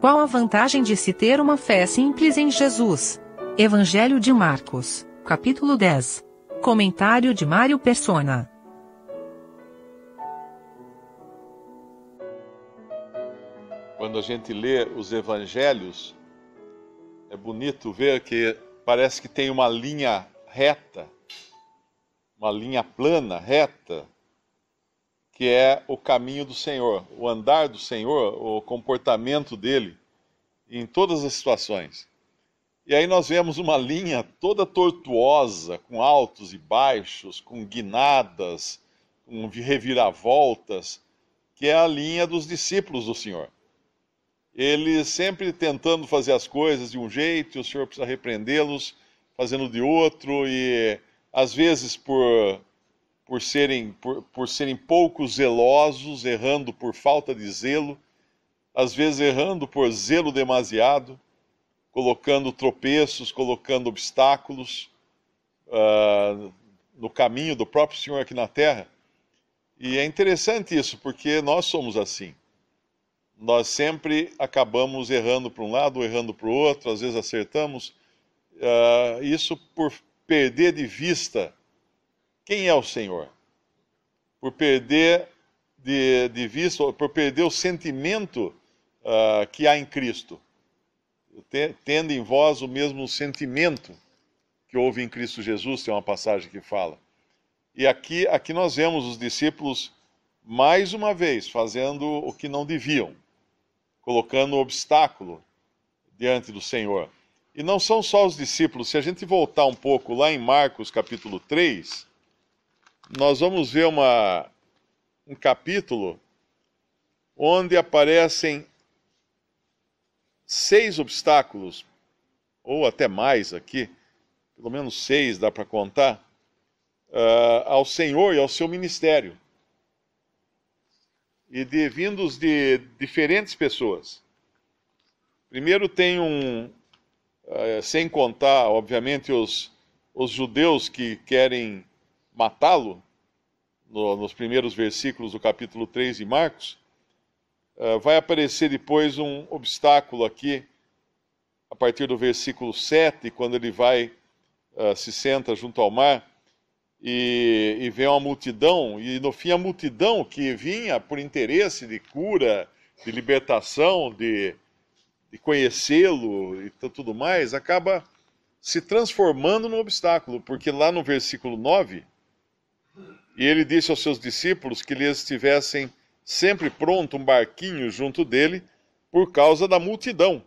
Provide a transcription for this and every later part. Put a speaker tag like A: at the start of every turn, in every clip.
A: Qual a vantagem de se ter uma fé simples em Jesus? Evangelho de Marcos, capítulo 10. Comentário de Mário Persona. Quando a gente lê os evangelhos, é bonito ver que parece que tem uma linha reta, uma linha plana, reta, que é o caminho do Senhor, o andar do Senhor, o comportamento dele em todas as situações. E aí nós vemos uma linha toda tortuosa, com altos e baixos, com guinadas, com reviravoltas, que é a linha dos discípulos do Senhor. Eles sempre tentando fazer as coisas de um jeito, e o Senhor precisa repreendê-los, fazendo de outro, e às vezes por por serem, por, por serem pouco zelosos, errando por falta de zelo, às vezes errando por zelo demasiado, colocando tropeços, colocando obstáculos uh, no caminho do próprio Senhor aqui na terra. E é interessante isso, porque nós somos assim. Nós sempre acabamos errando para um lado, errando para o outro, às vezes acertamos. Uh, isso por perder de vista quem é o Senhor? Por perder de, de vista, por perder o sentimento uh, que há em Cristo. Tendo em vós o mesmo sentimento que houve em Cristo Jesus, tem uma passagem que fala. E aqui, aqui nós vemos os discípulos mais uma vez fazendo o que não deviam, colocando obstáculo diante do Senhor. E não são só os discípulos, se a gente voltar um pouco lá em Marcos capítulo 3, nós vamos ver uma, um capítulo onde aparecem seis obstáculos, ou até mais aqui, pelo menos seis dá para contar, uh, ao Senhor e ao seu ministério. E de vindos de diferentes pessoas. Primeiro tem um, uh, sem contar, obviamente, os, os judeus que querem matá-lo, no, nos primeiros versículos do capítulo 3 de Marcos, uh, vai aparecer depois um obstáculo aqui, a partir do versículo 7, quando ele vai, uh, se senta junto ao mar e, e vê uma multidão, e no fim a multidão que vinha por interesse de cura, de libertação, de, de conhecê-lo e tudo mais, acaba se transformando num obstáculo, porque lá no versículo 9 e ele disse aos seus discípulos que lhes tivessem sempre pronto um barquinho junto dele, por causa da multidão,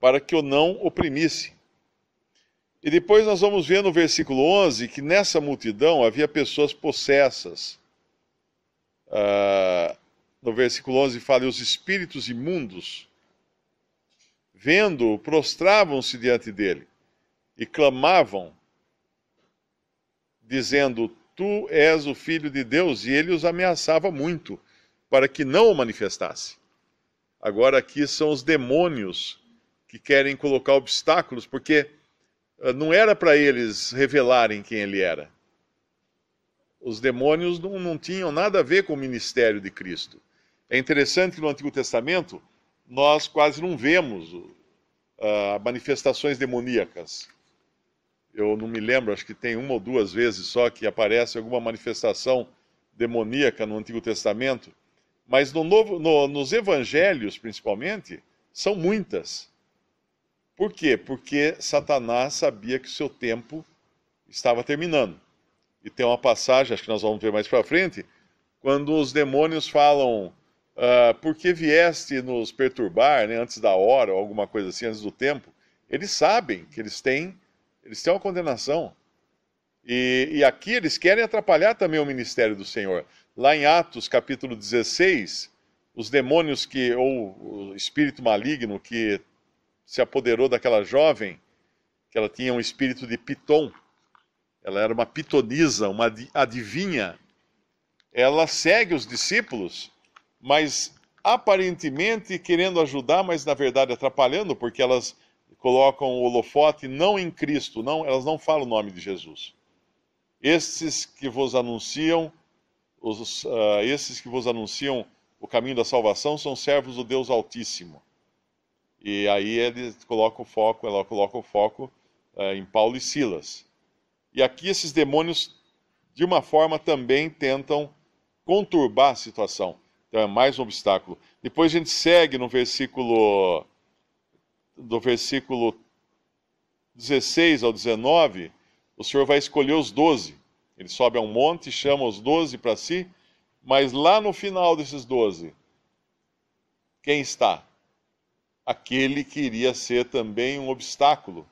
A: para que o não oprimisse. E depois nós vamos ver no versículo 11 que nessa multidão havia pessoas possessas. Uh, no versículo 11 fala: os espíritos imundos, vendo-o, prostravam-se diante dele e clamavam, dizendo: tu és o filho de Deus, e ele os ameaçava muito para que não o manifestasse. Agora aqui são os demônios que querem colocar obstáculos, porque ah, não era para eles revelarem quem ele era. Os demônios não, não, tinham nada a ver com o ministério de Cristo. É interessante que no Antigo Testamento nós quase não vemos uh, manifestações demoníacas eu não me lembro, acho que tem uma ou duas vezes só que aparece alguma manifestação demoníaca no Antigo Testamento, mas no novo, no, nos evangelhos, principalmente, são muitas. Por quê? Porque Satanás sabia que o seu tempo estava terminando. E tem uma passagem, acho que nós vamos ver mais para frente, quando os demônios falam: porque ah, Por que vieste nos perturbar né, antes da hora, ou alguma coisa assim, antes do tempo? Eles sabem que eles têm eles têm uma condenação. E, e, aqui eles querem atrapalhar também o ministério do Senhor. Lá em Atos capítulo 16, os demônios que, ou o espírito maligno que se apoderou daquela jovem, que ela tinha um espírito de Piton, ela era uma pitonisa, uma adivinha, ela segue os discípulos, mas aparentemente querendo ajudar, mas na verdade atrapalhando, porque elas colocam o holofote não em Cristo, não, elas não falam o nome de Jesus. Esses que vos anunciam, os, uh, esses que vos anunciam o caminho da salvação são servos do Deus Altíssimo. E aí ele coloca o foco, ela coloca o foco uh, em Paulo e Silas. E aqui esses demônios, de uma forma, também tentam conturbar a situação. Então é mais um obstáculo. Depois a gente segue no versículo do versículo 16 ao 19, o Senhor vai escolher os doze. Ele sobe a um monte, chama os doze para si, mas lá no final desses doze, quem está? Aquele que iria ser também um obstáculo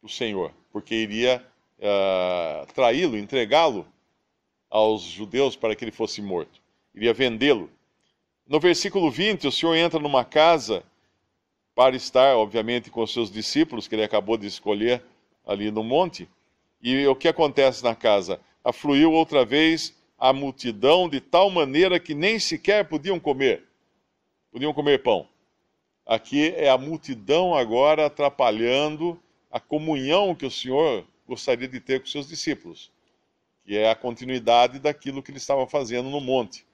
A: para o Senhor, porque iria uh, traí-lo, entregá-lo aos judeus para que ele fosse morto, iria vendê-lo. No versículo 20, o Senhor entra numa casa para estar, obviamente, com seus discípulos, que ele acabou de escolher ali no monte. E o que acontece na casa? Afluiu outra vez a multidão de tal maneira que nem sequer podiam comer. Podiam comer pão. Aqui é a multidão agora atrapalhando a comunhão que o Senhor gostaria de ter com seus discípulos, que é a continuidade daquilo que ele estava fazendo no monte.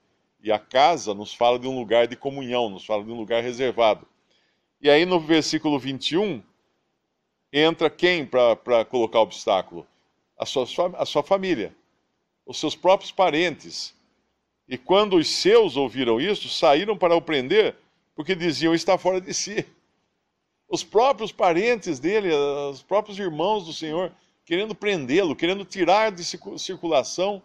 A: E a casa nos fala de um lugar de comunhão, nos fala de um lugar reservado. E aí no versículo 21, entra quem para colocar obstáculo? A sua, a sua família, os seus próprios parentes. E quando os seus ouviram isso, saíram para o prender, porque diziam está fora de si. Os próprios parentes dele, os próprios irmãos do Senhor, querendo prendê-lo, querendo tirar de circulação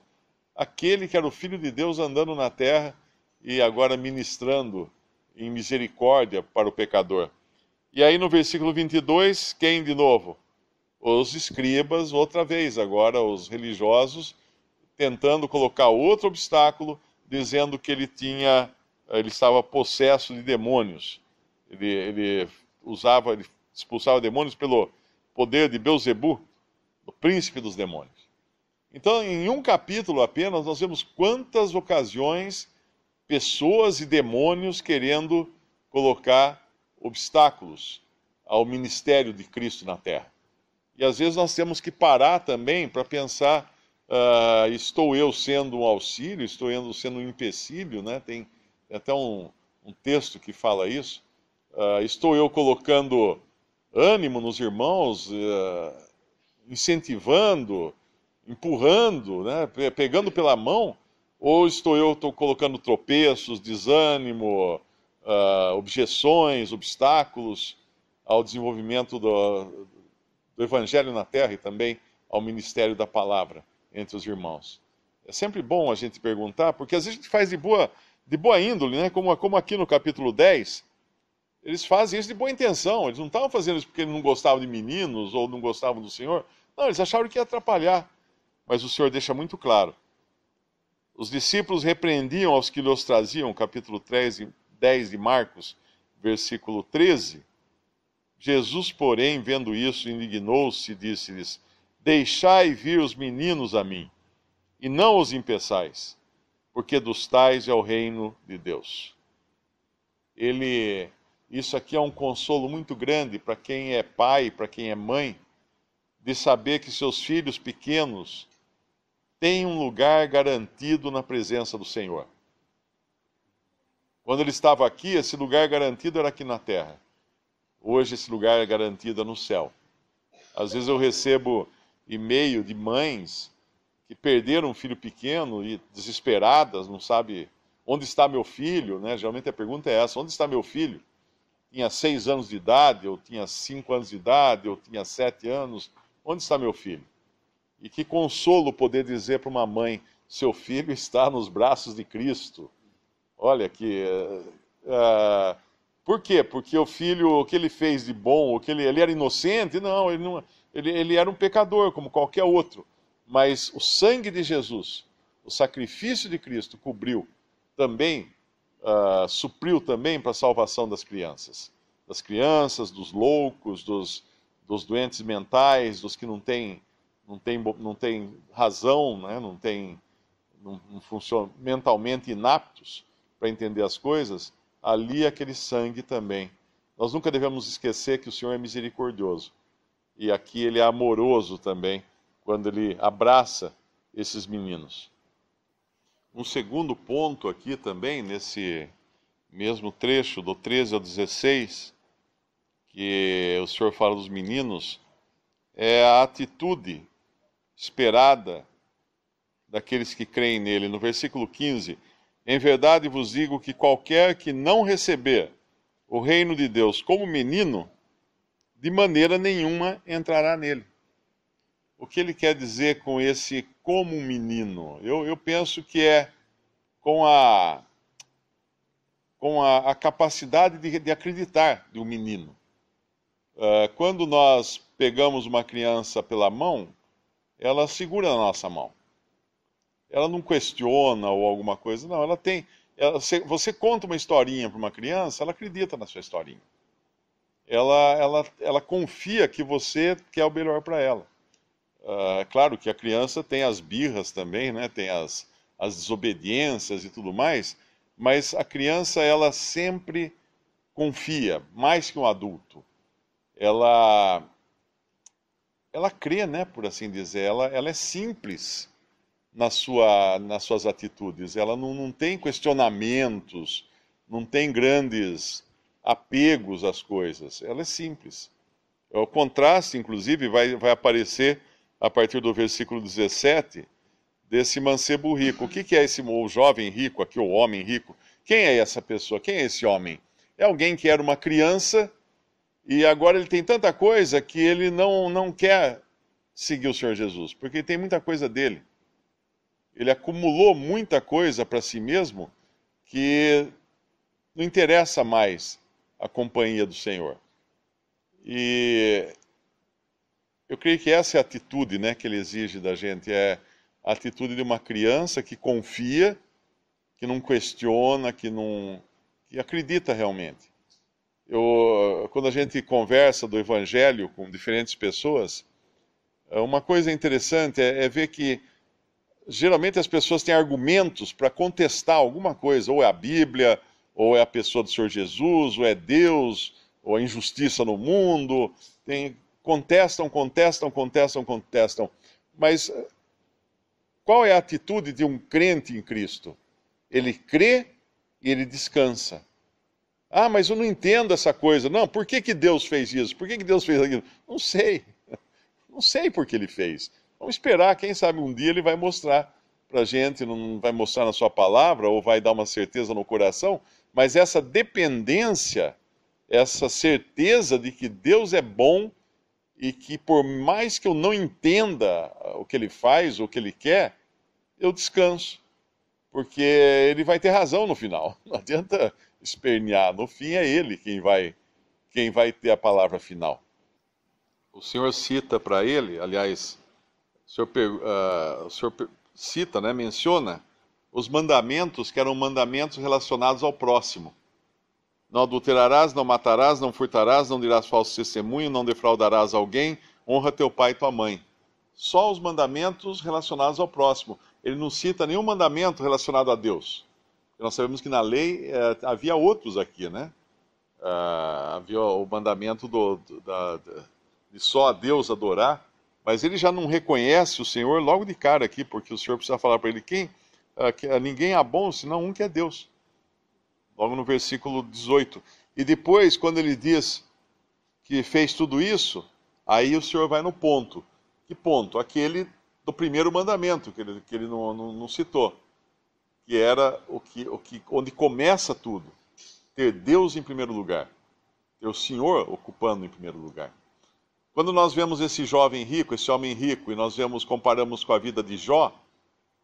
A: aquele que era o Filho de Deus andando na terra e agora ministrando em misericórdia para o pecador. E aí no versículo 22, quem de novo? Os escribas, outra vez, agora os religiosos, tentando colocar outro obstáculo, dizendo que ele tinha, ele estava possesso de demônios. Ele, ele usava, ele expulsava demônios pelo poder de Beuzebu, o príncipe dos demônios. Então, em um capítulo apenas, nós vemos quantas ocasiões pessoas e demônios querendo colocar obstáculos ao ministério de Cristo na Terra. E às vezes nós temos que parar também para pensar: uh, estou eu sendo um auxílio, estou eu sendo um empecilho, né? Tem até um, um texto que fala isso. Uh, estou eu colocando ânimo nos irmãos, uh, incentivando, empurrando, né? pegando pela mão ou estou eu estou colocando tropeços, desânimo, uh, objeções, obstáculos ao desenvolvimento do, do Evangelho na Terra e também ao ministério da palavra entre os irmãos? É sempre bom a gente perguntar, porque às vezes a gente faz de boa, de boa índole, né? como, como aqui no capítulo 10, eles fazem isso de boa intenção. Eles não estavam fazendo isso porque eles não gostavam de meninos ou não gostavam do Senhor. Não, eles acharam que ia atrapalhar. Mas o Senhor deixa muito claro os discípulos repreendiam aos que os traziam, capítulo 3, 10 de Marcos, versículo 13. Jesus, porém, vendo isso, indignou-se e disse-lhes: Deixai vir os meninos a mim, e não os impeçais, porque dos tais é o reino de Deus. Ele, isso aqui é um consolo muito grande para quem é pai, para quem é mãe, de saber que seus filhos pequenos tem um lugar garantido na presença do Senhor. Quando ele estava aqui, esse lugar garantido era aqui na terra. Hoje, esse lugar é garantido no céu. Às vezes eu recebo e-mail de mães que perderam um filho pequeno e desesperadas, não sabe onde está meu filho, né? Geralmente a pergunta é essa: onde está meu filho? Tinha seis anos de idade, eu tinha cinco anos de idade, eu tinha sete anos. Onde está meu filho? E que consolo poder dizer para uma mãe: seu filho está nos braços de Cristo. Olha que. Uh, por quê? Porque o filho, o que ele fez de bom, o que ele, ele era inocente? Não, ele, não ele, ele era um pecador, como qualquer outro. Mas o sangue de Jesus, o sacrifício de Cristo, cobriu também, uh, supriu também para a salvação das crianças. Das crianças, dos loucos, dos, dos doentes mentais, dos que não têm não tem, não tem razão, né? não tem não, não funciona, mentalmente inaptos para entender as coisas, ali aquele sangue também. Nós nunca devemos esquecer que o Senhor é misericordioso. E aqui ele é amoroso também, quando ele abraça esses meninos. Um segundo ponto aqui também, nesse mesmo trecho, do 13 ao 16, que o Senhor fala dos meninos, é a atitude esperada daqueles que creem nele. No versículo 15: Em verdade vos digo que qualquer que não receber o reino de Deus como menino, de maneira nenhuma entrará nele. O que ele quer dizer com esse como menino? Eu, eu penso que é com a com a, a capacidade de, de, acreditar de um menino. Uh, quando nós pegamos uma criança pela mão, ela segura na nossa mão. Ela não questiona ou alguma coisa, não. Ela tem. Ela, você conta uma historinha para uma criança, ela acredita na sua historinha. Ela, ela, ela confia que você quer o melhor para ela. Uh, claro que a criança tem as birras também, né? tem as, as desobediências e tudo mais, mas a criança ela sempre confia, mais que um adulto. Ela, ela crê, né, por assim dizer, ela, ela é simples na sua, nas suas atitudes, ela não, não tem questionamentos, não tem grandes apegos às coisas, ela é simples. É o contraste, inclusive, vai, vai aparecer a partir do versículo 17 desse mancebo rico. O que, que é esse o jovem rico aqui, o homem rico? Quem é essa pessoa? Quem é esse homem? É alguém que era uma criança e agora ele tem tanta coisa que ele não, não quer seguir o Senhor Jesus, porque tem muita coisa dele. Ele acumulou muita coisa para si mesmo que não interessa mais a companhia do Senhor. E eu creio que essa é a atitude né, que ele exige da gente, é a atitude de uma criança que confia, que não questiona, que não que acredita realmente. Eu, quando a gente conversa do Evangelho com diferentes pessoas, é uma coisa interessante é, é ver que geralmente as pessoas têm argumentos para contestar alguma coisa, ou é a Bíblia, ou é a pessoa do Senhor Jesus, ou é Deus, ou a injustiça no mundo. Tem, contestam, contestam, contestam, contestam. Mas eh, qual é a atitude de um crente em Cristo? Ele crê e ele descansa ah, mas eu não entendo essa coisa. Não, por que, que Deus fez isso? Por que, que Deus fez aquilo? Não sei. Não sei por que ele fez. Vamos esperar, quem sabe um dia ele vai mostrar para a gente, não vai mostrar na sua palavra ou vai dar uma certeza no coração, mas essa dependência, essa certeza de que Deus é bom e que por mais que eu não entenda o que ele faz, o que ele quer, eu descanso. Porque ele vai ter razão no final. Não adianta espernear. No fim é ele quem vai quem vai ter a palavra final. O Senhor cita para ele, aliás, o senhor, uh, o senhor, cita, né, menciona os mandamentos que eram mandamentos relacionados ao próximo. Não adulterarás, não matarás, não furtarás, não dirás falso testemunho, não defraudarás alguém, honra teu pai e tua mãe. Só os mandamentos relacionados ao próximo. Ele não cita nenhum mandamento relacionado a Deus nós sabemos que na lei é, havia outros aqui, né? Ah, havia o mandamento do, do, da, de só a Deus adorar, mas ele já não reconhece o Senhor logo de cara aqui, porque o Senhor precisa falar para ele quem ah, ninguém há bom senão um que é Deus. Logo no versículo 18. E depois, quando ele diz que fez tudo isso, aí o Senhor vai no ponto. Que ponto? Aquele do primeiro mandamento que ele, que ele não, não, não citou que era o que, o que, onde começa tudo. Ter Deus em primeiro lugar, ter o Senhor ocupando em primeiro lugar. Quando nós vemos esse jovem rico, esse homem rico, e nós vemos, comparamos com a vida de Jó,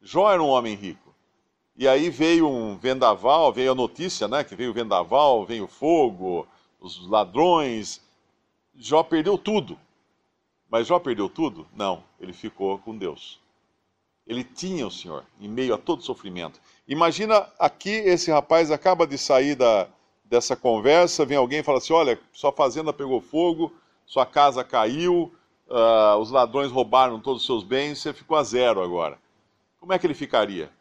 A: Jó era um homem rico. E aí veio um vendaval, veio a notícia, né? Que veio o vendaval, veio o fogo, os ladrões. Jó perdeu tudo. Mas Jó perdeu tudo? Não, ele ficou com Deus. Ele tinha o Senhor em meio a todo sofrimento. Imagina aqui esse rapaz acaba de sair da, dessa conversa, vem alguém e fala assim: olha, sua fazenda pegou fogo, sua casa caiu, uh, os ladrões roubaram todos os seus bens, você ficou a zero agora. Como é que ele ficaria?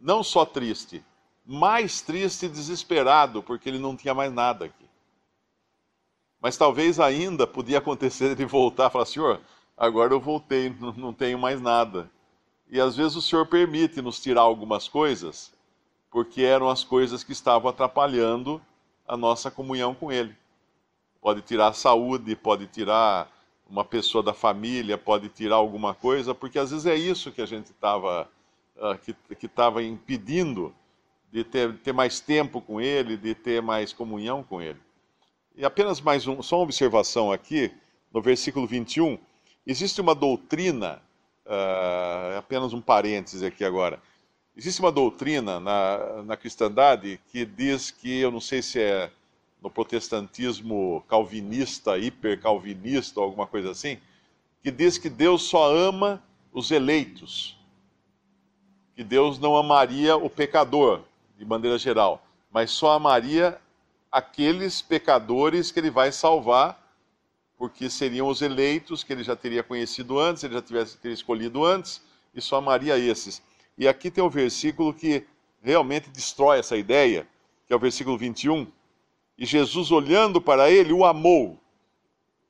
A: Não só triste, mais triste e desesperado, porque ele não tinha mais nada aqui. Mas talvez ainda podia acontecer ele voltar e falar: senhor, agora eu voltei, não tenho mais nada. E às vezes o Senhor permite nos tirar algumas coisas, porque eram as coisas que estavam atrapalhando a nossa comunhão com Ele. Pode tirar a saúde, pode tirar uma pessoa da família, pode tirar alguma coisa, porque às vezes é isso que a gente estava ah, que estava impedindo de ter, ter mais tempo com Ele, de ter mais comunhão com Ele. E apenas mais um, só uma observação aqui, no versículo 21, existe uma doutrina Uh, apenas um parêntese aqui agora. Existe uma doutrina na, na cristandade que diz que, eu não sei se é no protestantismo calvinista, hipercalvinista, alguma coisa assim, que diz que Deus só ama os eleitos, que Deus não amaria o pecador, de maneira geral, mas só amaria aqueles pecadores que ele vai salvar porque seriam os eleitos que ele já teria conhecido antes, ele já tivesse teria escolhido antes, e só amaria esses. E aqui tem um versículo que realmente destrói essa ideia, que é o versículo 21. E Jesus, olhando para ele, o amou.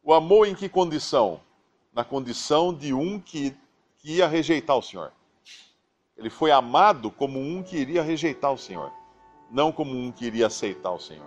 A: O amou em que condição? Na condição de um que, que ia rejeitar o Senhor. Ele foi amado como um que iria rejeitar o Senhor, não como um que iria aceitar o Senhor.